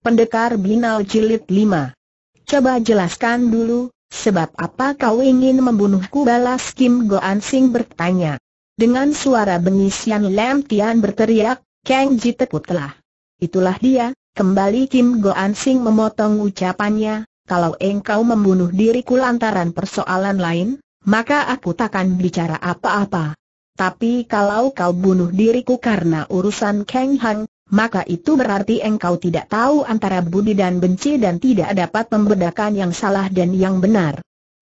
Pendekar Binal Jilid 5 Coba jelaskan dulu, sebab apa kau ingin membunuhku balas Kim Go an Sing bertanya. Dengan suara bengis yang Lam Tian berteriak, Kang Ji tekutlah. Itulah dia, kembali Kim Go an Sing memotong ucapannya, kalau engkau membunuh diriku lantaran persoalan lain, maka aku takkan bicara apa-apa. Tapi kalau kau bunuh diriku karena urusan Kang Hang, maka itu berarti engkau tidak tahu antara budi dan benci dan tidak dapat membedakan yang salah dan yang benar.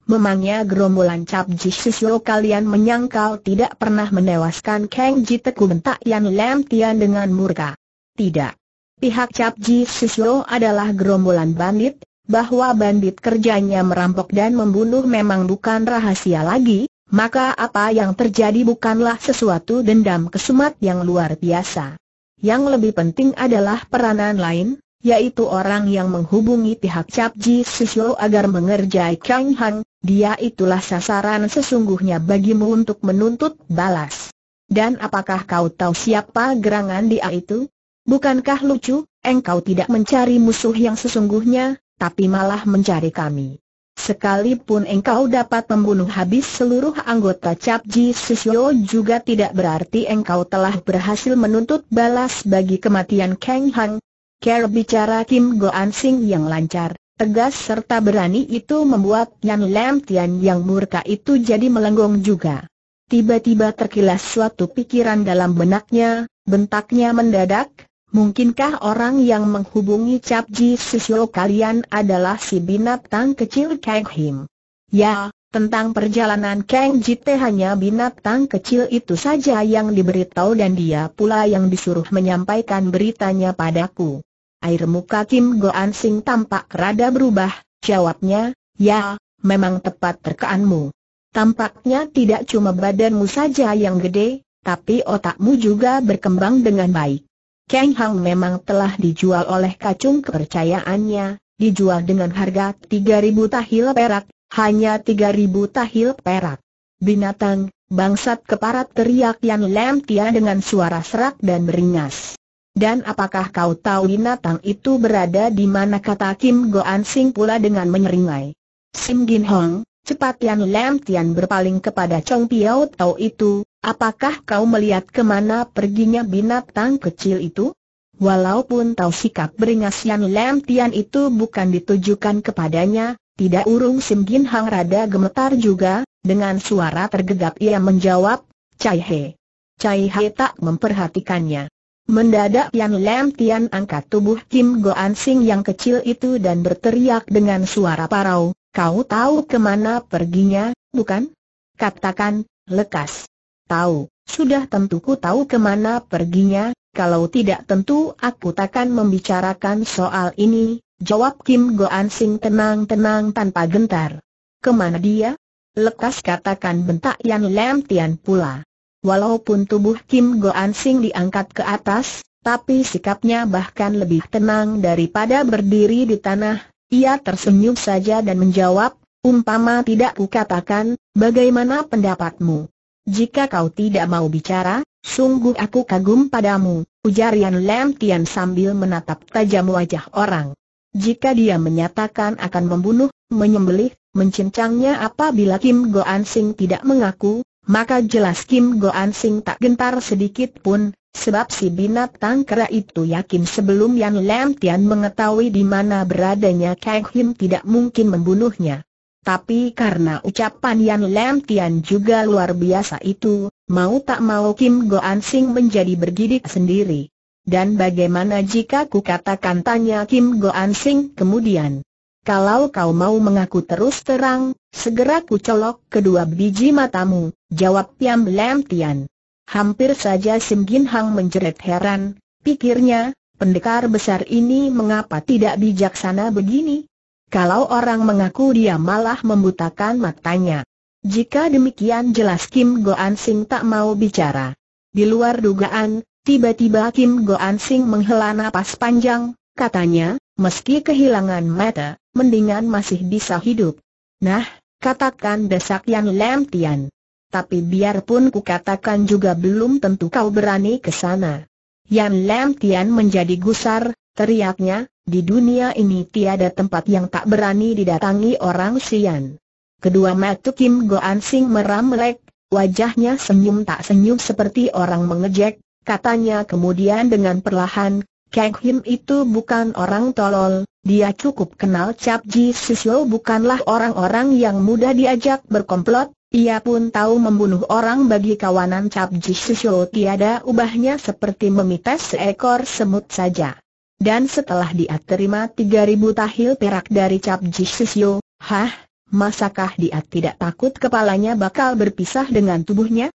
Memangnya gerombolan Cap Jisisyo kalian menyangkal tidak pernah menewaskan Kang teku bentak Yan Lam Tian dengan murka. Tidak. Pihak Cap Jisisyo adalah gerombolan bandit, bahwa bandit kerjanya merampok dan membunuh memang bukan rahasia lagi, maka apa yang terjadi bukanlah sesuatu dendam kesumat yang luar biasa. Yang lebih penting adalah peranan lain, yaitu orang yang menghubungi pihak Cap Ji agar mengerjai Kang Hang, dia itulah sasaran sesungguhnya bagimu untuk menuntut balas. Dan apakah kau tahu siapa gerangan dia itu? Bukankah lucu, engkau tidak mencari musuh yang sesungguhnya, tapi malah mencari kami. Sekalipun engkau dapat membunuh habis seluruh anggota Cap Ji Sisyo juga tidak berarti engkau telah berhasil menuntut balas bagi kematian Kang Hang. Ker bicara Kim an Sing yang lancar, tegas serta berani itu membuat Yan Lam Tian yang murka itu jadi melenggong juga. Tiba-tiba terkilas suatu pikiran dalam benaknya, bentaknya mendadak, Mungkinkah orang yang menghubungi Cap Ji Sisyo kalian adalah si binatang kecil Kang Him? Ya, tentang perjalanan Kang Jite hanya binatang kecil itu saja yang diberitahu dan dia pula yang disuruh menyampaikan beritanya padaku. Air muka Kim Go An Sing tampak rada berubah, jawabnya, ya, memang tepat terkeanmu. Tampaknya tidak cuma badanmu saja yang gede, tapi otakmu juga berkembang dengan baik. Kang Hang memang telah dijual oleh kacung kepercayaannya, dijual dengan harga 3.000 tahil perak, hanya 3.000 tahil perak. Binatang, bangsat keparat teriak Yan Lam Tia dengan suara serak dan meringas. Dan apakah kau tahu binatang itu berada di mana kata Kim Goan Sing pula dengan menyeringai? Sim Gin Hong, Cepat Yang Lam Tian berpaling kepada Chong Piao Tau itu, apakah kau melihat kemana perginya binatang kecil itu? Walaupun tahu sikap beringas Yang Lam Tian itu bukan ditujukan kepadanya, tidak urung Sim Gin Hang rada gemetar juga, dengan suara tergegap ia menjawab, Cai He. Cai He tak memperhatikannya. Mendadak Yang Lam Tian angkat tubuh Kim Go An Sing yang kecil itu dan berteriak dengan suara parau, Kau tahu kemana perginya, bukan? Katakan, lekas. Tahu, sudah tentu ku tahu kemana perginya, kalau tidak tentu aku takkan membicarakan soal ini, jawab Kim Goan Sing tenang-tenang tanpa gentar. Kemana dia? Lekas katakan bentak Yan Lam Tian pula. Walaupun tubuh Kim Goan Sing diangkat ke atas, tapi sikapnya bahkan lebih tenang daripada berdiri di tanah, ia tersenyum saja dan menjawab, umpama tidak katakan, bagaimana pendapatmu? Jika kau tidak mau bicara, sungguh aku kagum padamu, ujar Yan Lam Tian sambil menatap tajam wajah orang. Jika dia menyatakan akan membunuh, menyembelih, mencincangnya apabila Kim Go An Sing tidak mengaku, maka jelas Kim Go An Sing tak gentar sedikit pun, Sebab si binatang kera itu yakin sebelum Yan Lam Tian mengetahui di mana beradanya Kang Him tidak mungkin membunuhnya. Tapi karena ucapan Yan Lam Tian juga luar biasa itu, mau tak mau Kim Go An Sing menjadi bergidik sendiri. Dan bagaimana jika ku katakan tanya Kim Go An Sing kemudian? Kalau kau mau mengaku terus terang, segera ku colok kedua biji matamu, jawab Yan Lam Tian. Hampir saja Sim Gin Hang menjerit heran, pikirnya, pendekar besar ini mengapa tidak bijaksana begini? Kalau orang mengaku dia malah membutakan matanya. Jika demikian jelas Kim Go An Sing tak mau bicara. Di luar dugaan, tiba-tiba Kim Go An Sing menghela napas panjang, katanya, meski kehilangan mata, mendingan masih bisa hidup. Nah, katakan desak Yang Lem Tian tapi biarpun ku katakan juga belum tentu kau berani ke sana. Yan Lam Tian menjadi gusar, teriaknya, di dunia ini tiada tempat yang tak berani didatangi orang Sian. Kedua mata Kim Go An Sing meram wajahnya senyum tak senyum seperti orang mengejek, katanya kemudian dengan perlahan, Kang Him itu bukan orang tolol, dia cukup kenal Cap Ji Sisyo bukanlah orang-orang yang mudah diajak berkomplot, ia pun tahu membunuh orang bagi kawanan Cap Ji Shusho tiada ubahnya seperti memites seekor semut saja. Dan setelah dia terima 3000 tahil perak dari Cap Ji hah, masakah dia tidak takut kepalanya bakal berpisah dengan tubuhnya?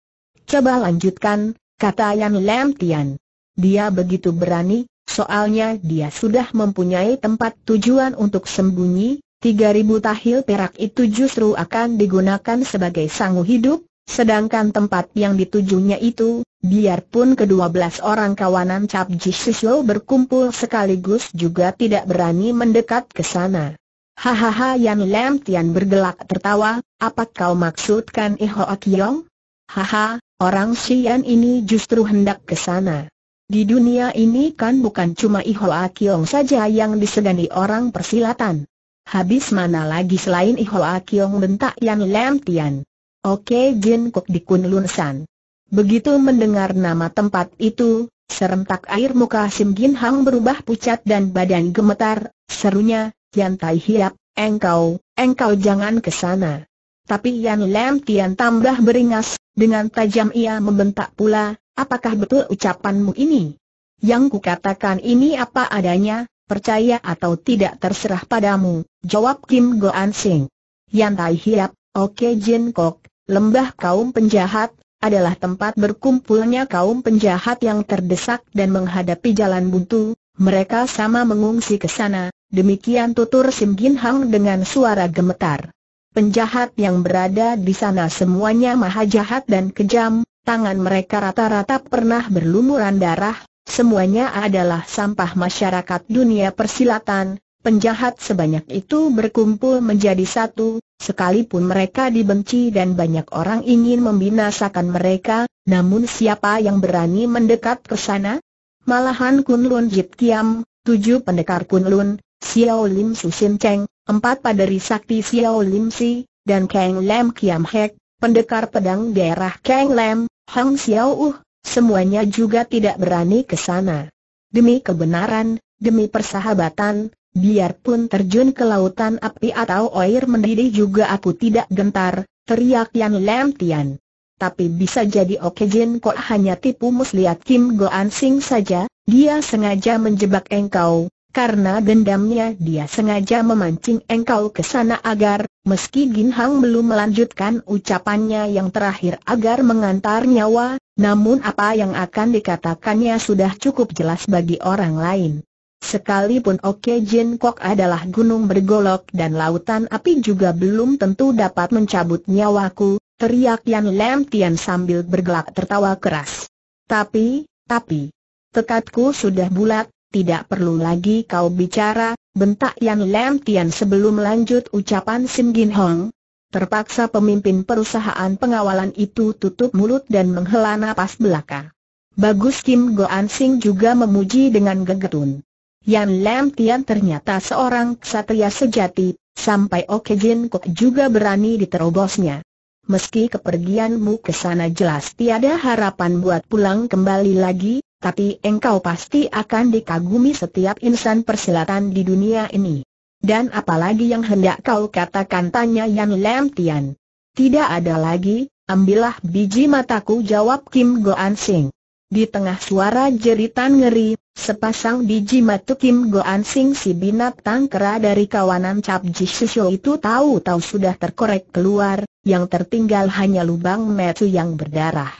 Coba lanjutkan, kata Yan Lam Tian. Dia begitu berani, soalnya dia sudah mempunyai tempat tujuan untuk sembunyi, Tiga ribu tahil perak itu justru akan digunakan sebagai sangu hidup, sedangkan tempat yang ditujunya itu, biarpun kedua belas orang kawanan Cap Jishisho berkumpul sekaligus juga tidak berani mendekat ke sana. Hahaha Yan Lam Tian bergelak tertawa, apa kau maksudkan Iho Akyong? Haha, orang Xian ini justru hendak ke sana. Di dunia ini kan bukan cuma Ihoa Akyong saja yang disegani orang persilatan. Habis mana lagi selain Ihoa Kiong bentak Yan Lam Tian. Oke Jin Kuk di Kun Lun San. Begitu mendengar nama tempat itu, serentak air muka Sim Gin Hang berubah pucat dan badan gemetar, serunya, Yan Tai Hiap, engkau, engkau jangan ke sana. Tapi Yan Lam Tian tambah beringas, dengan tajam ia membentak pula, apakah betul ucapanmu ini? Yang kukatakan ini apa adanya, percaya atau tidak terserah padamu, jawab Kim Go an Sing. Yan Tai Hiap, Oke Jin Kok, lembah kaum penjahat, adalah tempat berkumpulnya kaum penjahat yang terdesak dan menghadapi jalan buntu, mereka sama mengungsi ke sana, demikian tutur Sim Gin Hang dengan suara gemetar. Penjahat yang berada di sana semuanya maha jahat dan kejam, tangan mereka rata-rata pernah berlumuran darah, Semuanya adalah sampah masyarakat dunia persilatan, penjahat sebanyak itu berkumpul menjadi satu, sekalipun mereka dibenci dan banyak orang ingin membinasakan mereka, namun siapa yang berani mendekat ke sana? Malahan Kunlun Jip Kiam, tujuh pendekar Kunlun, Xiao Lim Sin Cheng, empat paderi sakti Xiao Lim Si, dan Kang Lam Kiam Hek, pendekar pedang daerah Kang Lam, Hang Xiao Uh, Semuanya juga tidak berani ke sana. Demi kebenaran, demi persahabatan, biarpun terjun ke lautan api atau air mendidih juga aku tidak gentar, teriak Yan Lam Tian. Tapi bisa jadi Oke Jin kok hanya tipu muslihat Kim Go An Sing saja, dia sengaja menjebak engkau, karena dendamnya dia sengaja memancing engkau ke sana agar, meski Gin Hang belum melanjutkan ucapannya yang terakhir agar mengantar nyawa, namun apa yang akan dikatakannya sudah cukup jelas bagi orang lain. Sekalipun Oke Jin Kok adalah gunung bergolok dan lautan api juga belum tentu dapat mencabut nyawaku, teriak Yan Lam Tian sambil bergelak tertawa keras. Tapi, tapi, tekadku sudah bulat, tidak perlu lagi kau bicara, bentak Yan Lam Tian sebelum lanjut ucapan Sim Gin Hong, Terpaksa pemimpin perusahaan pengawalan itu tutup mulut dan menghela nafas belaka. Bagus Kim Go an Sing juga memuji dengan gegetun. Yan Lam Tian ternyata seorang ksatria sejati, sampai Oke Jin Kok juga berani diterobosnya. Meski kepergianmu ke sana jelas tiada harapan buat pulang kembali lagi, tapi engkau pasti akan dikagumi setiap insan persilatan di dunia ini. Dan apalagi yang hendak kau katakan tanya Yan Lam Tian. Tidak ada lagi, ambillah biji mataku jawab Kim Go an Sing. Di tengah suara jeritan ngeri, sepasang biji mata Kim Go an Sing si binatang kera dari kawanan Cap Ji Shisho itu tahu-tahu sudah terkorek keluar, yang tertinggal hanya lubang metu yang berdarah.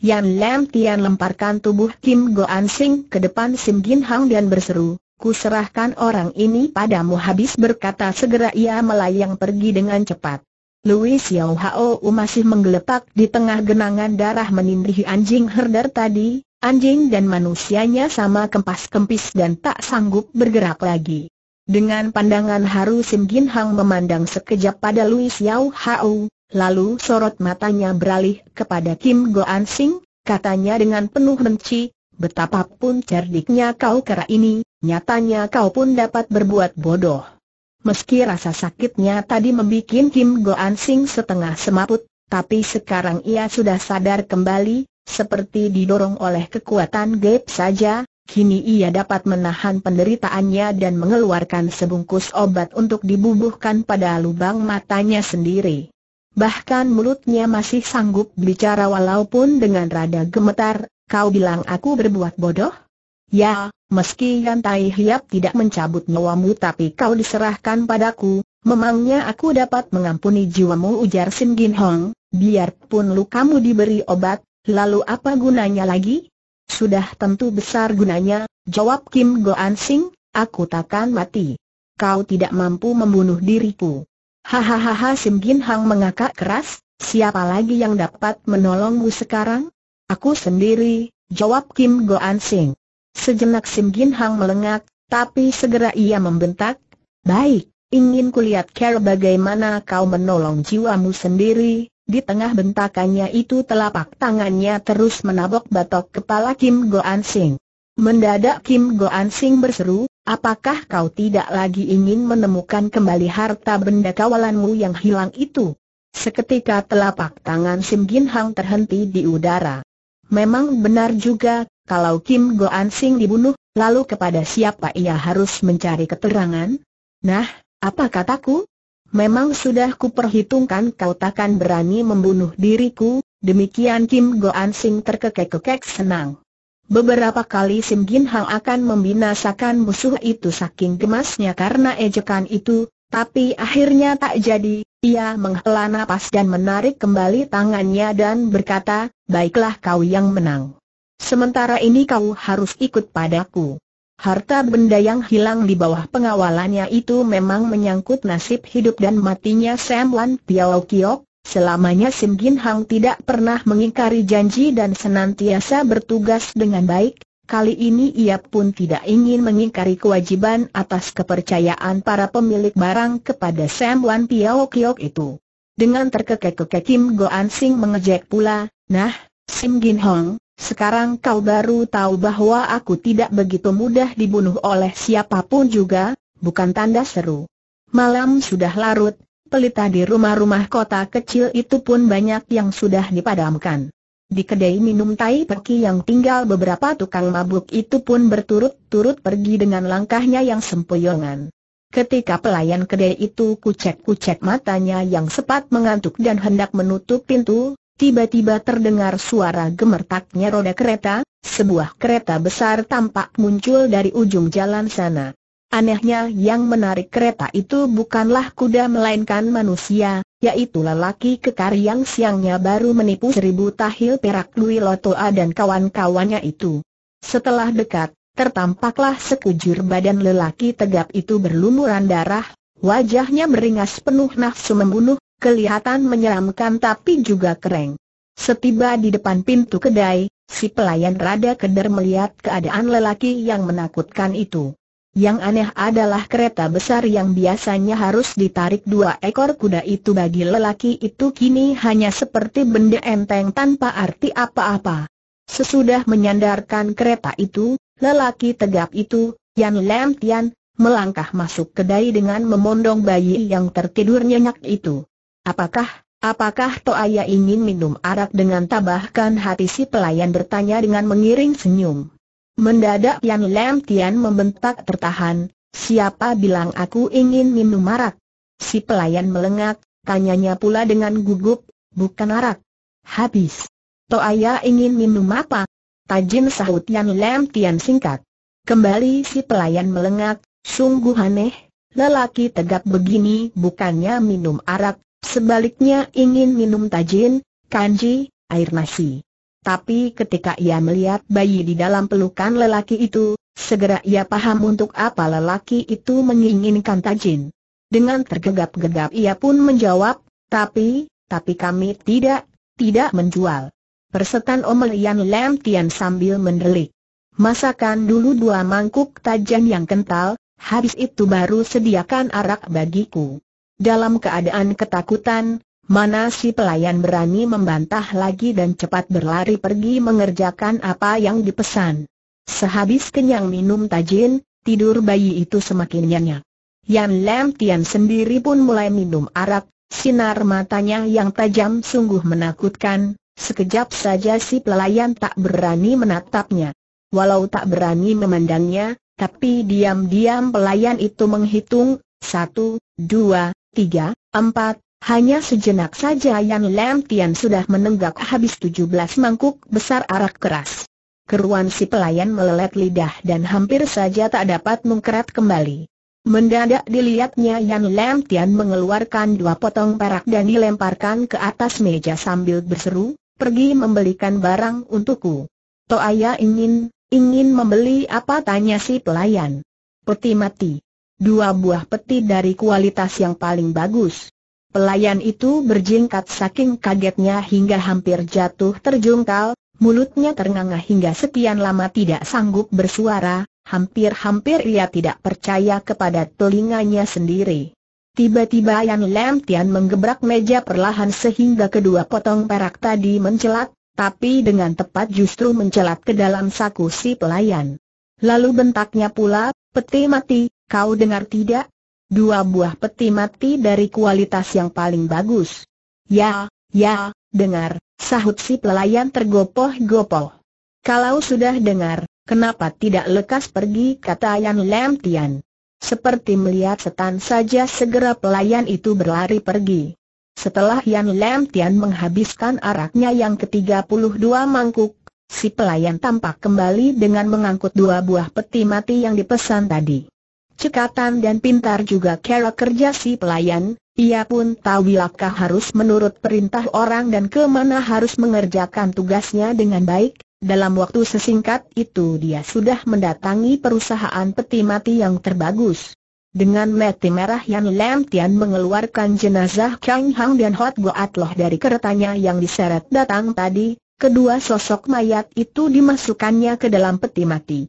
Yan Lam Tian lemparkan tubuh Kim Go an Sing ke depan Sim Gin Hang dan berseru, kuserahkan orang ini padamu habis berkata segera ia melayang pergi dengan cepat. Louis Xiao Hao masih menggelepak di tengah genangan darah menindih anjing herder tadi, anjing dan manusianya sama kempas-kempis dan tak sanggup bergerak lagi. Dengan pandangan haru Sim Gin Hang memandang sekejap pada Louis Xiao Hao, lalu sorot matanya beralih kepada Kim Go An Sing, katanya dengan penuh benci, betapapun cerdiknya kau kera ini, nyatanya kau pun dapat berbuat bodoh. Meski rasa sakitnya tadi membuat Kim Go An Sing setengah semaput, tapi sekarang ia sudah sadar kembali, seperti didorong oleh kekuatan gaib saja, kini ia dapat menahan penderitaannya dan mengeluarkan sebungkus obat untuk dibubuhkan pada lubang matanya sendiri. Bahkan mulutnya masih sanggup bicara walaupun dengan rada gemetar, Kau bilang aku berbuat bodoh? Ya, meski Yantai Hiap tidak mencabut nyawamu tapi kau diserahkan padaku, memangnya aku dapat mengampuni jiwamu ujar Sim Gin Hong, biarpun lukamu diberi obat, lalu apa gunanya lagi? Sudah tentu besar gunanya, jawab Kim Go An Sing, aku takkan mati. Kau tidak mampu membunuh diriku. Hahaha Sim Gin Hang mengakak keras, siapa lagi yang dapat menolongmu sekarang? Aku sendiri, jawab Kim Go An Sing. Sejenak Sim Gin Hang melengak, tapi segera ia membentak, Baik, ingin kulihat cara bagaimana kau menolong jiwamu sendiri, di tengah bentakannya itu telapak tangannya terus menabok batok kepala Kim Go An Sing. Mendadak Kim Go An Sing berseru, apakah kau tidak lagi ingin menemukan kembali harta benda kawalanmu yang hilang itu? Seketika telapak tangan Sim Gin Hang terhenti di udara. Memang benar juga, kalau Kim Go An Sing dibunuh, lalu kepada siapa ia harus mencari keterangan? Nah, apa kataku? Memang sudah kuperhitungkan kau takkan berani membunuh diriku, demikian Kim Go An Sing terkekek-kekek senang. Beberapa kali Sim Gin Hang akan membinasakan musuh itu saking gemasnya karena ejekan itu, tapi akhirnya tak jadi, ia menghela napas dan menarik kembali tangannya dan berkata, baiklah kau yang menang. Sementara ini kau harus ikut padaku. Harta benda yang hilang di bawah pengawalannya itu memang menyangkut nasib hidup dan matinya Sam Wan Piao Kiok, Selamanya Sim Gin Hang tidak pernah mengingkari janji dan senantiasa bertugas dengan baik, Kali ini ia pun tidak ingin mengingkari kewajiban atas kepercayaan para pemilik barang kepada Sam Wan Piao Kiok itu. Dengan terkekeh-kekeh Kim Go An Sing mengejek pula, Nah, Sim Gin Hong, sekarang kau baru tahu bahwa aku tidak begitu mudah dibunuh oleh siapapun juga, bukan tanda seru. Malam sudah larut, pelita di rumah-rumah kota kecil itu pun banyak yang sudah dipadamkan. Di kedai minum tai pergi yang tinggal beberapa tukang mabuk itu pun berturut-turut pergi dengan langkahnya yang sempoyongan. Ketika pelayan kedai itu kucek-kucek matanya yang sepat mengantuk dan hendak menutup pintu, tiba-tiba terdengar suara gemertaknya roda kereta, sebuah kereta besar tampak muncul dari ujung jalan sana. Anehnya yang menarik kereta itu bukanlah kuda melainkan manusia, yaitu lelaki kekar yang siangnya baru menipu seribu tahil perak Lui Lotoa dan kawan-kawannya itu. Setelah dekat, tertampaklah sekujur badan lelaki tegap itu berlumuran darah, wajahnya meringas penuh nafsu membunuh, kelihatan menyeramkan tapi juga kering. Setiba di depan pintu kedai, si pelayan rada keder melihat keadaan lelaki yang menakutkan itu. Yang aneh adalah kereta besar yang biasanya harus ditarik dua ekor kuda itu bagi lelaki itu kini hanya seperti benda enteng tanpa arti apa-apa. Sesudah menyandarkan kereta itu, lelaki tegap itu, Yan Lam Tian, melangkah masuk kedai dengan memondong bayi yang tertidur nyenyak itu. Apakah, apakah Toaya ingin minum arak dengan tabahkan hati si pelayan bertanya dengan mengiring senyum. Mendadak Yang Lam Tian membentak tertahan, siapa bilang aku ingin minum arak? Si pelayan melengak, tanyanya pula dengan gugup, bukan arak. Habis. Toaya ingin minum apa? Tajin sahut Yang Lam Tian singkat. Kembali si pelayan melengak, sungguh aneh, lelaki tegap begini bukannya minum arak, sebaliknya ingin minum tajin, kanji, air nasi. Tapi ketika ia melihat bayi di dalam pelukan lelaki itu, segera ia paham untuk apa lelaki itu menginginkan Tajin. Dengan tergegap-gegap ia pun menjawab, tapi, tapi kami tidak, tidak menjual. Persetan Omelian Lam Tian sambil mendelik. Masakan dulu dua mangkuk tajan yang kental, habis itu baru sediakan arak bagiku. Dalam keadaan ketakutan, Mana si pelayan berani membantah lagi dan cepat berlari pergi mengerjakan apa yang dipesan. Sehabis kenyang minum tajin, tidur bayi itu semakin nyenyak. Yan Lam Tian sendiri pun mulai minum arak, sinar matanya yang tajam sungguh menakutkan, sekejap saja si pelayan tak berani menatapnya. Walau tak berani memandangnya, tapi diam-diam pelayan itu menghitung, satu, dua, tiga, empat, hanya sejenak saja Yan Lam Tian sudah menenggak habis 17 mangkuk besar arak keras. Keruan si pelayan melelet lidah dan hampir saja tak dapat mengkerat kembali. Mendadak dilihatnya Yan Lam Tian mengeluarkan dua potong perak dan dilemparkan ke atas meja sambil berseru, pergi membelikan barang untukku. Toaya ingin, ingin membeli apa tanya si pelayan. Peti mati. Dua buah peti dari kualitas yang paling bagus. Pelayan itu berjingkat saking kagetnya hingga hampir jatuh terjungkal, mulutnya ternganga hingga sekian lama tidak sanggup bersuara, hampir-hampir ia tidak percaya kepada telinganya sendiri. Tiba-tiba Yan Lam Tian menggebrak meja perlahan sehingga kedua potong perak tadi mencelat, tapi dengan tepat justru mencelat ke dalam saku si pelayan. Lalu bentaknya pula, peti mati, kau dengar tidak, Dua buah peti mati dari kualitas yang paling bagus. Ya, ya, dengar, sahut si pelayan tergopoh-gopoh. Kalau sudah dengar, kenapa tidak lekas pergi kata Yan Lam Tian. Seperti melihat setan saja segera pelayan itu berlari pergi. Setelah Yan Lam Tian menghabiskan araknya yang ke-32 mangkuk, si pelayan tampak kembali dengan mengangkut dua buah peti mati yang dipesan tadi cekatan dan pintar juga cara kerja si pelayan, ia pun tahu bilakah harus menurut perintah orang dan kemana harus mengerjakan tugasnya dengan baik, dalam waktu sesingkat itu dia sudah mendatangi perusahaan peti mati yang terbagus. Dengan mati merah yang Lam mengeluarkan jenazah Kang Hang dan Hot Goat Loh dari keretanya yang diseret datang tadi, kedua sosok mayat itu dimasukkannya ke dalam peti mati.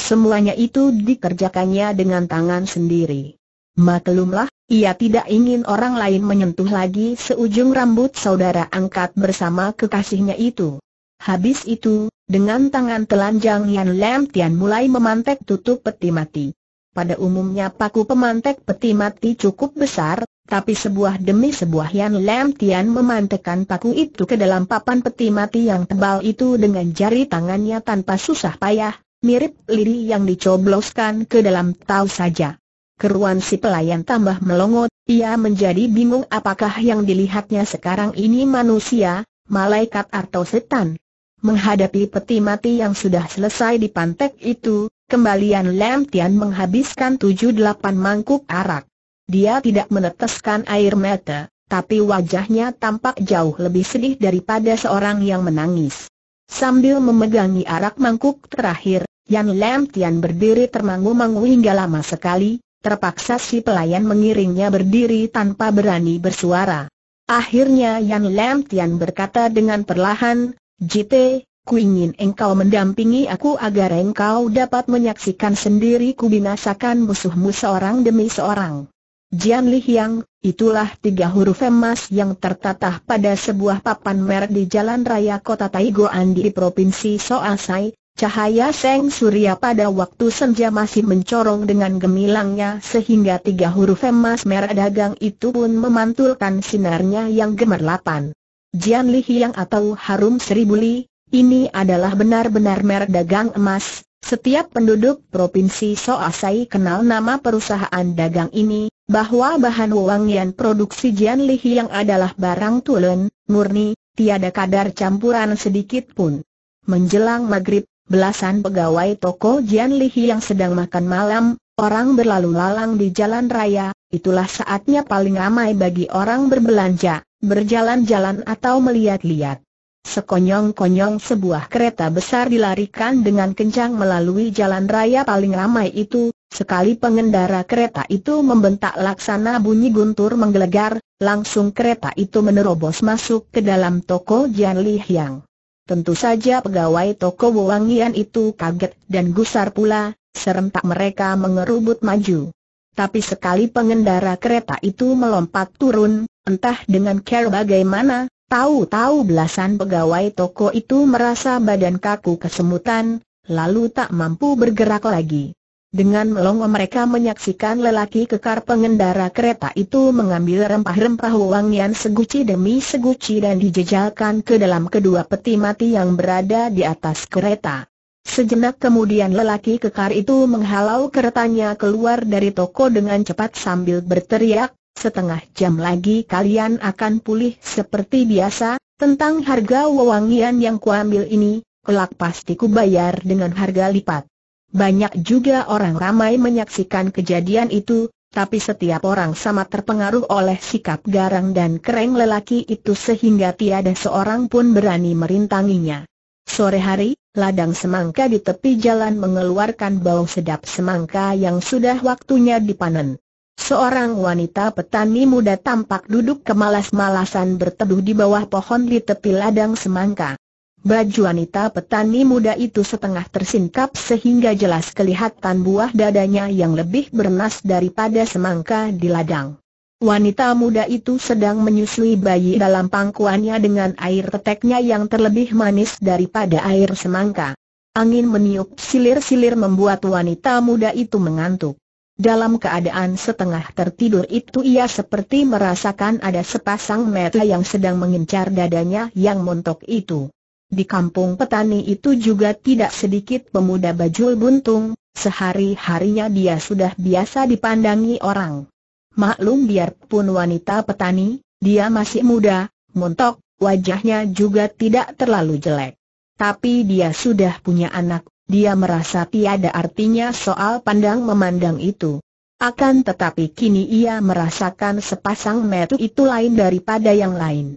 Semuanya itu dikerjakannya dengan tangan sendiri. Maklumlah, ia tidak ingin orang lain menyentuh lagi seujung rambut saudara angkat bersama kekasihnya itu. Habis itu, dengan tangan telanjang Yan Lam Tian mulai memantek tutup peti mati. Pada umumnya paku pemantek peti mati cukup besar, tapi sebuah demi sebuah Yan Lam Tian memantekkan paku itu ke dalam papan peti mati yang tebal itu dengan jari tangannya tanpa susah payah, mirip lidi yang dicobloskan ke dalam tahu saja. Keruan si pelayan tambah melongot, ia menjadi bingung apakah yang dilihatnya sekarang ini manusia, malaikat atau setan. Menghadapi peti mati yang sudah selesai di pantek itu, kembalian Lam Tian menghabiskan tujuh delapan mangkuk arak. Dia tidak meneteskan air mata, tapi wajahnya tampak jauh lebih sedih daripada seorang yang menangis. Sambil memegangi arak mangkuk terakhir, yang Lam Tian berdiri termangu-mangu hingga lama sekali, terpaksa si pelayan mengiringnya berdiri tanpa berani bersuara. Akhirnya Yang Lam Tian berkata dengan perlahan, Jite, ku ingin engkau mendampingi aku agar engkau dapat menyaksikan sendiri ku binasakan musuhmu seorang demi seorang. Jian Li Hiang, itulah tiga huruf emas yang tertatah pada sebuah papan merah di jalan raya kota Taiguan di Provinsi Soasai, Cahaya Seng Surya pada waktu senja masih mencorong dengan gemilangnya sehingga tiga huruf emas merah dagang itu pun memantulkan sinarnya yang gemerlapan. Jian Li Hiang atau Harum Seribu Li, ini adalah benar-benar merah dagang emas, setiap penduduk Provinsi Soasai kenal nama perusahaan dagang ini, bahwa bahan wangian produksi Jian Li yang adalah barang tulen, murni, tiada kadar campuran sedikit pun. Menjelang maghrib, belasan pegawai toko Jian Lihi yang sedang makan malam, orang berlalu-lalang di jalan raya, itulah saatnya paling ramai bagi orang berbelanja, berjalan-jalan atau melihat-lihat. Sekonyong-konyong sebuah kereta besar dilarikan dengan kencang melalui jalan raya paling ramai itu, sekali pengendara kereta itu membentak laksana bunyi guntur menggelegar, langsung kereta itu menerobos masuk ke dalam toko Jian Li Hiang. Tentu saja pegawai toko wewangian itu kaget dan gusar pula, serentak mereka mengerubut maju. Tapi sekali pengendara kereta itu melompat turun, entah dengan care bagaimana, tahu-tahu belasan pegawai toko itu merasa badan kaku kesemutan, lalu tak mampu bergerak lagi. Dengan melongo mereka menyaksikan lelaki kekar pengendara kereta itu mengambil rempah-rempah wangian seguci demi seguci dan dijejalkan ke dalam kedua peti mati yang berada di atas kereta. Sejenak kemudian lelaki kekar itu menghalau keretanya keluar dari toko dengan cepat sambil berteriak, setengah jam lagi kalian akan pulih seperti biasa, tentang harga wewangian yang kuambil ini, kelak pasti kubayar dengan harga lipat. Banyak juga orang ramai menyaksikan kejadian itu, tapi setiap orang sama terpengaruh oleh sikap garang dan kereng lelaki itu sehingga tiada seorang pun berani merintanginya. Sore hari, ladang semangka di tepi jalan mengeluarkan bau sedap semangka yang sudah waktunya dipanen. Seorang wanita petani muda tampak duduk kemalas-malasan berteduh di bawah pohon di tepi ladang semangka. Baju wanita petani muda itu setengah tersingkap sehingga jelas kelihatan buah dadanya yang lebih bernas daripada semangka di ladang. Wanita muda itu sedang menyusui bayi dalam pangkuannya dengan air teteknya yang terlebih manis daripada air semangka. Angin meniup silir-silir membuat wanita muda itu mengantuk. Dalam keadaan setengah tertidur itu ia seperti merasakan ada sepasang mata yang sedang mengincar dadanya yang montok itu. Di kampung petani itu juga tidak sedikit pemuda bajul buntung, sehari-harinya dia sudah biasa dipandangi orang. Maklum biarpun wanita petani, dia masih muda, montok, wajahnya juga tidak terlalu jelek. Tapi dia sudah punya anak, dia merasa tiada artinya soal pandang memandang itu. Akan tetapi kini ia merasakan sepasang metu itu lain daripada yang lain.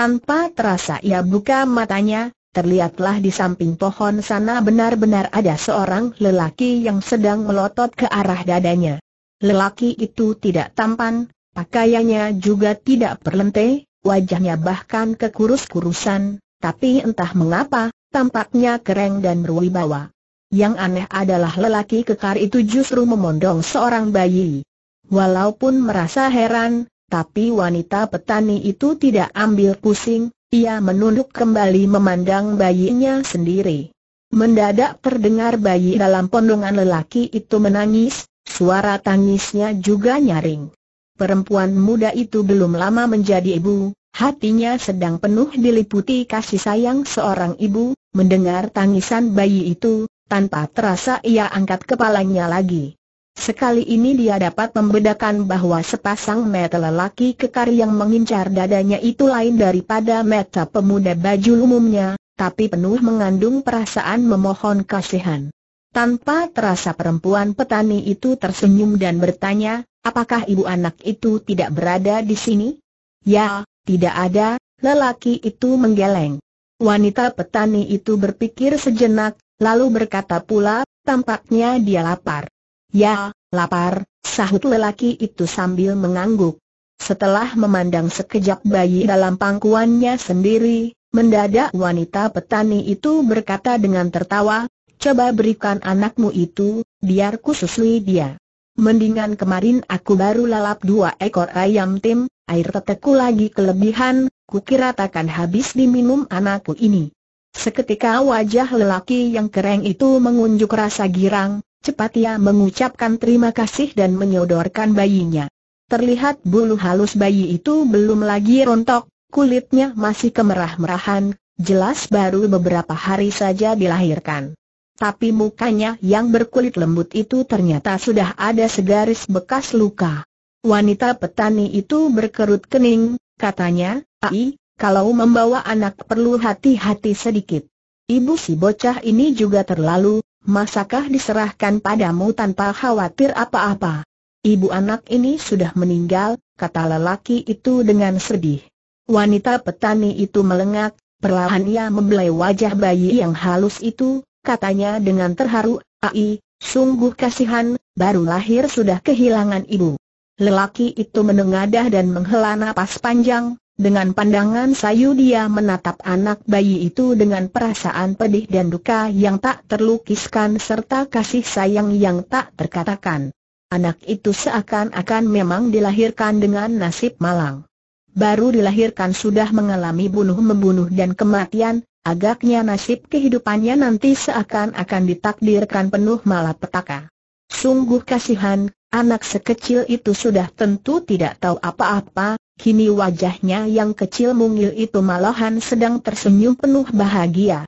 Tanpa terasa ia buka matanya, terlihatlah di samping pohon sana benar-benar ada seorang lelaki yang sedang melotot ke arah dadanya. Lelaki itu tidak tampan, pakaiannya juga tidak perlente, wajahnya bahkan kekurus-kurusan, tapi entah mengapa, tampaknya keren dan berwibawa. Yang aneh adalah lelaki kekar itu justru memondong seorang bayi. Walaupun merasa heran, tapi wanita petani itu tidak ambil pusing, ia menunduk kembali memandang bayinya sendiri. Mendadak terdengar bayi dalam pondongan lelaki itu menangis, suara tangisnya juga nyaring. Perempuan muda itu belum lama menjadi ibu, hatinya sedang penuh diliputi kasih sayang seorang ibu, mendengar tangisan bayi itu, tanpa terasa ia angkat kepalanya lagi. Sekali ini dia dapat membedakan bahwa sepasang mata lelaki kekar yang mengincar dadanya itu lain daripada mata pemuda baju umumnya, tapi penuh mengandung perasaan memohon kasihan. Tanpa terasa perempuan petani itu tersenyum dan bertanya, apakah ibu anak itu tidak berada di sini? Ya, tidak ada, lelaki itu menggeleng. Wanita petani itu berpikir sejenak, lalu berkata pula, tampaknya dia lapar. Ya, lapar, sahut lelaki itu sambil mengangguk. Setelah memandang sekejap bayi dalam pangkuannya sendiri, mendadak wanita petani itu berkata dengan tertawa, Coba berikan anakmu itu, biar susui dia. Mendingan kemarin aku baru lalap dua ekor ayam tim, air teteku lagi kelebihan, ku kira takkan habis diminum anakku ini. Seketika wajah lelaki yang kering itu mengunjuk rasa girang, Cepat ia mengucapkan terima kasih dan menyodorkan bayinya. Terlihat bulu halus bayi itu belum lagi rontok, kulitnya masih kemerah-merahan, jelas baru beberapa hari saja dilahirkan. Tapi mukanya yang berkulit lembut itu ternyata sudah ada segaris bekas luka. Wanita petani itu berkerut kening, katanya, Ai, kalau membawa anak perlu hati-hati sedikit. Ibu si bocah ini juga terlalu masakah diserahkan padamu tanpa khawatir apa-apa? Ibu anak ini sudah meninggal, kata lelaki itu dengan sedih. Wanita petani itu melengak, perlahan ia membelai wajah bayi yang halus itu, katanya dengan terharu, Ai, sungguh kasihan, baru lahir sudah kehilangan ibu. Lelaki itu menengadah dan menghela napas panjang, dengan pandangan sayu dia menatap anak bayi itu dengan perasaan pedih dan duka yang tak terlukiskan serta kasih sayang yang tak terkatakan. Anak itu seakan-akan memang dilahirkan dengan nasib malang. Baru dilahirkan sudah mengalami bunuh-membunuh dan kematian, agaknya nasib kehidupannya nanti seakan-akan ditakdirkan penuh malapetaka. Sungguh kasihan, anak sekecil itu sudah tentu tidak tahu apa-apa, Kini wajahnya yang kecil mungil itu malahan sedang tersenyum penuh bahagia.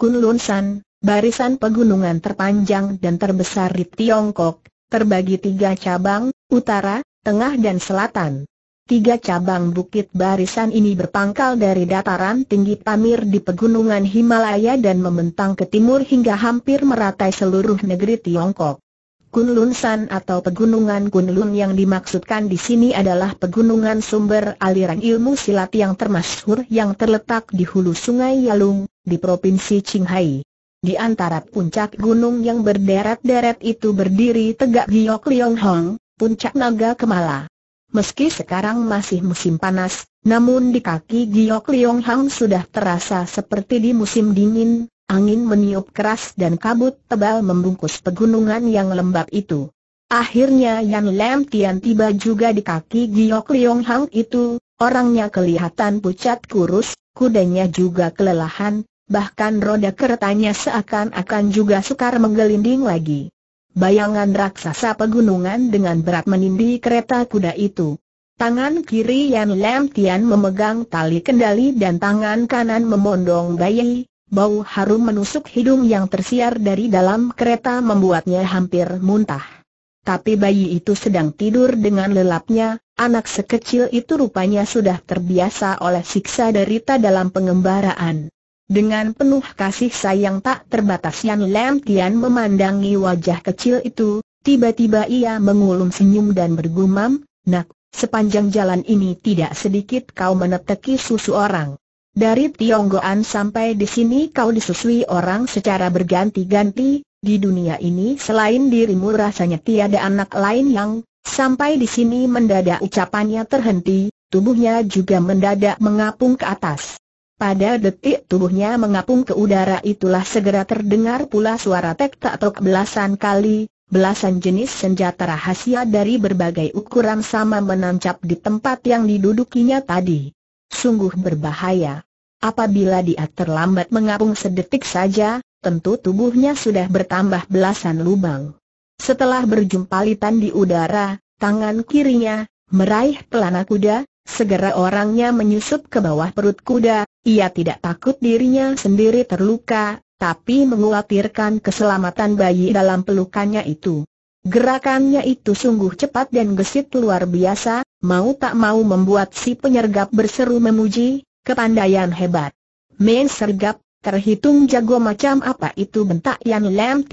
Kunlun San, barisan pegunungan terpanjang dan terbesar di Tiongkok, terbagi tiga cabang, utara, tengah dan selatan. Tiga cabang bukit barisan ini berpangkal dari dataran tinggi Pamir di pegunungan Himalaya dan membentang ke timur hingga hampir meratai seluruh negeri Tiongkok. Kunlun San atau Pegunungan Kunlun yang dimaksudkan di sini adalah pegunungan sumber aliran ilmu silat yang termasyhur yang terletak di hulu Sungai Yalung di Provinsi Qinghai. Di antara puncak gunung yang berderet-deret itu berdiri tegak Giok Liong Hong, puncak naga Kemala. Meski sekarang masih musim panas, namun di kaki Giok Liong Hong sudah terasa seperti di musim dingin, angin meniup keras dan kabut tebal membungkus pegunungan yang lembab itu. Akhirnya Yan Lam Tian tiba juga di kaki Giok Liong Hang itu, orangnya kelihatan pucat kurus, kudanya juga kelelahan, bahkan roda keretanya seakan-akan juga sukar menggelinding lagi. Bayangan raksasa pegunungan dengan berat menindi kereta kuda itu. Tangan kiri Yan Lam Tian memegang tali kendali dan tangan kanan memondong bayi, Bau harum menusuk hidung yang tersiar dari dalam kereta membuatnya hampir muntah. Tapi bayi itu sedang tidur dengan lelapnya, anak sekecil itu rupanya sudah terbiasa oleh siksa derita dalam pengembaraan. Dengan penuh kasih sayang tak terbatas Yan Lam Tian memandangi wajah kecil itu, tiba-tiba ia mengulum senyum dan bergumam, Nak, sepanjang jalan ini tidak sedikit kau meneteki susu orang. Dari Tionggoan sampai di sini kau disusui orang secara berganti-ganti, di dunia ini selain dirimu rasanya tiada anak lain yang, sampai di sini mendadak ucapannya terhenti, tubuhnya juga mendadak mengapung ke atas. Pada detik tubuhnya mengapung ke udara itulah segera terdengar pula suara tek-tak-tok belasan kali, Belasan jenis senjata rahasia dari berbagai ukuran sama menancap di tempat yang didudukinya tadi sungguh berbahaya. Apabila dia terlambat mengapung sedetik saja, tentu tubuhnya sudah bertambah belasan lubang. Setelah berjumpalitan di udara, tangan kirinya, meraih pelana kuda, segera orangnya menyusup ke bawah perut kuda, ia tidak takut dirinya sendiri terluka, tapi mengkhawatirkan keselamatan bayi dalam pelukannya itu. Gerakannya itu sungguh cepat dan gesit luar biasa, mau tak mau membuat si penyergap berseru memuji, kepandaian hebat. Main sergap, terhitung jago macam apa itu bentak Yan Lam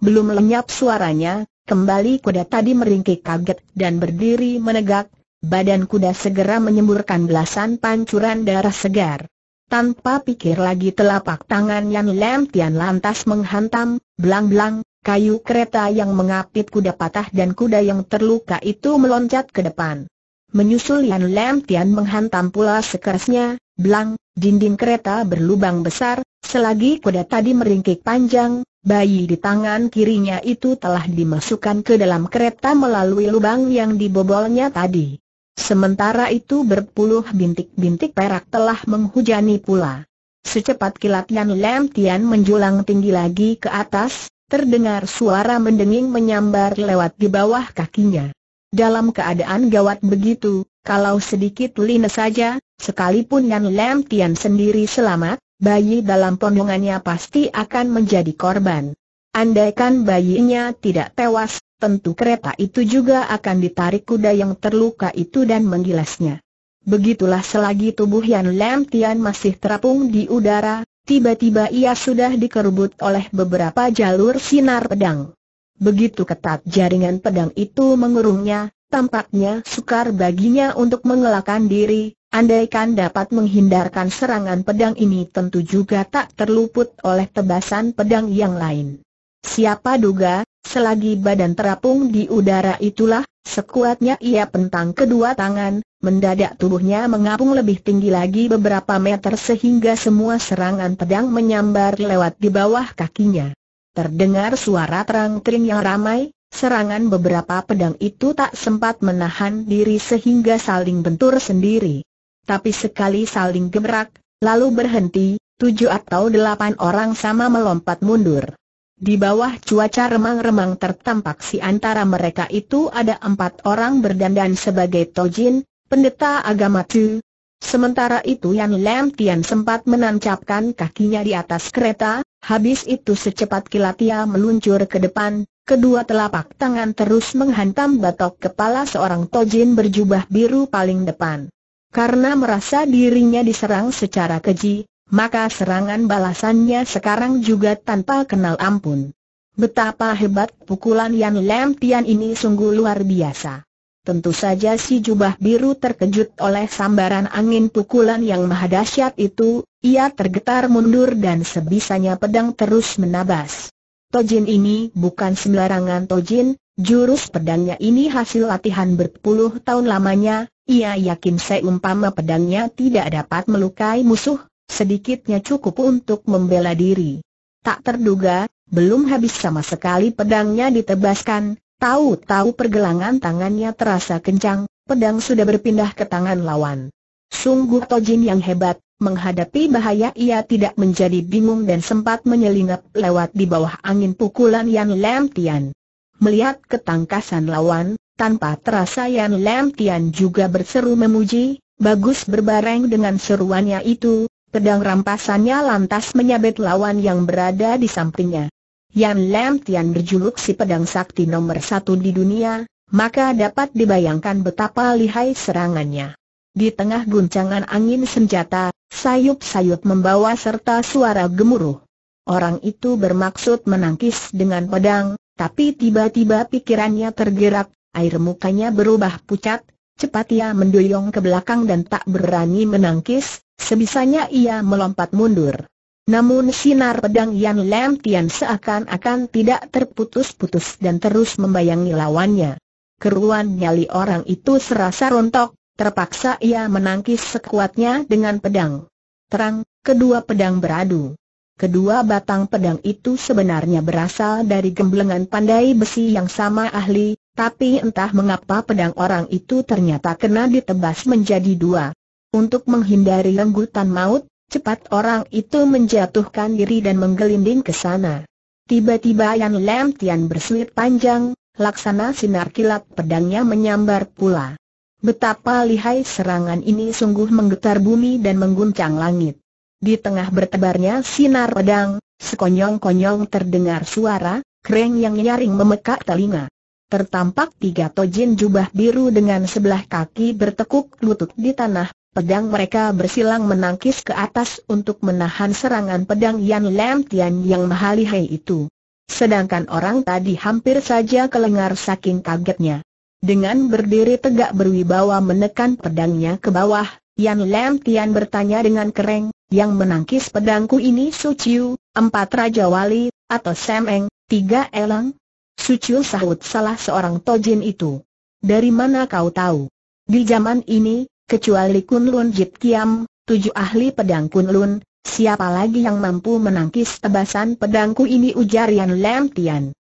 Belum lenyap suaranya, kembali kuda tadi meringkik kaget dan berdiri menegak, badan kuda segera menyemburkan belasan pancuran darah segar. Tanpa pikir lagi telapak tangan Yan Lam lantas menghantam, belang-belang, Kayu kereta yang mengapit kuda patah dan kuda yang terluka itu meloncat ke depan. Menyusul Yan Lam Tian menghantam pula sekerasnya, belang, dinding kereta berlubang besar, selagi kuda tadi meringkik panjang, bayi di tangan kirinya itu telah dimasukkan ke dalam kereta melalui lubang yang dibobolnya tadi. Sementara itu berpuluh bintik-bintik perak telah menghujani pula. Secepat kilat Yan Lam Tian menjulang tinggi lagi ke atas, terdengar suara mendenging menyambar lewat di bawah kakinya. Dalam keadaan gawat begitu, kalau sedikit lina saja, sekalipun Yan Lam Tian sendiri selamat, bayi dalam pondongannya pasti akan menjadi korban. Andaikan bayinya tidak tewas, tentu kereta itu juga akan ditarik kuda yang terluka itu dan menggilasnya. Begitulah selagi tubuh Yan Lam Tian masih terapung di udara, tiba-tiba ia sudah dikerubut oleh beberapa jalur sinar pedang. Begitu ketat jaringan pedang itu mengurungnya, tampaknya sukar baginya untuk mengelakkan diri, andaikan dapat menghindarkan serangan pedang ini tentu juga tak terluput oleh tebasan pedang yang lain. Siapa duga, selagi badan terapung di udara itulah, Sekuatnya ia pentang kedua tangan, mendadak tubuhnya mengapung lebih tinggi lagi beberapa meter sehingga semua serangan pedang menyambar lewat di bawah kakinya. Terdengar suara terang-tering yang ramai, serangan beberapa pedang itu tak sempat menahan diri sehingga saling bentur sendiri. Tapi sekali saling gebrak, lalu berhenti, tujuh atau delapan orang sama melompat mundur. Di bawah cuaca remang-remang tertampak si antara mereka itu ada empat orang berdandan sebagai Tojin, pendeta agama Tu. Sementara itu Yan Lam Tian sempat menancapkan kakinya di atas kereta, habis itu secepat kilat ia meluncur ke depan, kedua telapak tangan terus menghantam batok kepala seorang Tojin berjubah biru paling depan. Karena merasa dirinya diserang secara keji, maka serangan balasannya sekarang juga tanpa kenal ampun. Betapa hebat pukulan Yan Lam Tian ini sungguh luar biasa. Tentu saja si jubah biru terkejut oleh sambaran angin pukulan yang maha dahsyat itu, ia tergetar mundur dan sebisanya pedang terus menabas. Tojin ini bukan sembarangan Tojin, jurus pedangnya ini hasil latihan berpuluh tahun lamanya, ia yakin seumpama pedangnya tidak dapat melukai musuh, Sedikitnya cukup untuk membela diri. Tak terduga, belum habis sama sekali pedangnya ditebaskan, tahu-tahu pergelangan tangannya terasa kencang, pedang sudah berpindah ke tangan lawan. Sungguh Tojin yang hebat, menghadapi bahaya ia tidak menjadi bingung dan sempat menyelinap lewat di bawah angin pukulan Yan Lam Tian. Melihat ketangkasan lawan, tanpa terasa Yan Lam Tian juga berseru memuji, bagus berbareng dengan seruannya itu, Pedang rampasannya lantas menyabet lawan yang berada di sampingnya. Yan Lam Tian berjuluk si pedang sakti nomor satu di dunia, maka dapat dibayangkan betapa lihai serangannya. Di tengah guncangan angin senjata, sayup-sayup membawa serta suara gemuruh. Orang itu bermaksud menangkis dengan pedang, tapi tiba-tiba pikirannya tergerak, air mukanya berubah pucat, cepat ia mendoyong ke belakang dan tak berani menangkis, Sebisanya ia melompat mundur. Namun sinar pedang Yan Lam Tian seakan-akan tidak terputus-putus dan terus membayangi lawannya. Keruan nyali orang itu serasa rontok, terpaksa ia menangkis sekuatnya dengan pedang. Terang, kedua pedang beradu. Kedua batang pedang itu sebenarnya berasal dari gemblengan pandai besi yang sama ahli, tapi entah mengapa pedang orang itu ternyata kena ditebas menjadi dua. Untuk menghindari lenggutan maut, cepat orang itu menjatuhkan diri dan menggelinding ke sana. Tiba-tiba Yan Lam Tian bersuit panjang, laksana sinar kilat pedangnya menyambar pula. Betapa lihai serangan ini sungguh menggetar bumi dan mengguncang langit. Di tengah bertebarnya sinar pedang, sekonyong-konyong terdengar suara, kreng yang nyaring memekak telinga. Tertampak tiga tojin jubah biru dengan sebelah kaki bertekuk lutut di tanah, pedang mereka bersilang menangkis ke atas untuk menahan serangan pedang Yan Lam Tian yang mahalihai itu. Sedangkan orang tadi hampir saja kelengar saking kagetnya. Dengan berdiri tegak berwibawa menekan pedangnya ke bawah, Yan Lam Tian bertanya dengan kereng, yang menangkis pedangku ini Su Suciu, empat Raja Wali, atau Semeng, tiga Elang? Su Chiu sahut salah seorang tojin itu. Dari mana kau tahu? Di zaman ini, Kecuali Kun Lun Jip Kiam, tujuh ahli pedang Kun Lun, siapa lagi yang mampu menangkis tebasan pedangku ini ujar Yan Lam Tian.